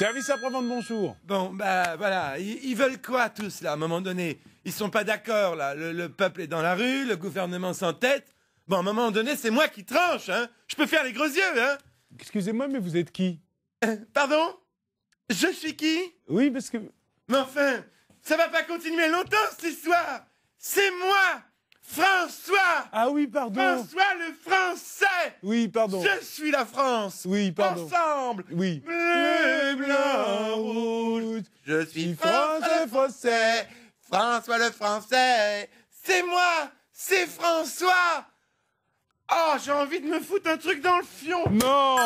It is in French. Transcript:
Service après bonjour. Bon, bah voilà, ils, veulent quoi tous là, à un moment donné Ils sont pas d'accord là, le, peuple est dans la rue, le gouvernement tête. Bon, à un moment donné, c'est moi qui tranche, hein Je peux faire les gros yeux, hein Excusez-moi, mais vous êtes qui Pardon Je suis qui Oui, parce que... Mais enfin, ça va pas continuer longtemps cette histoire C'est moi François Ah oui, pardon François le Français Oui, pardon Je suis la France Oui, pardon Ensemble Oui je suis François Français, François le Français. C'est moi, c'est François. Oh, j'ai envie de me foutre un truc dans le fion. Non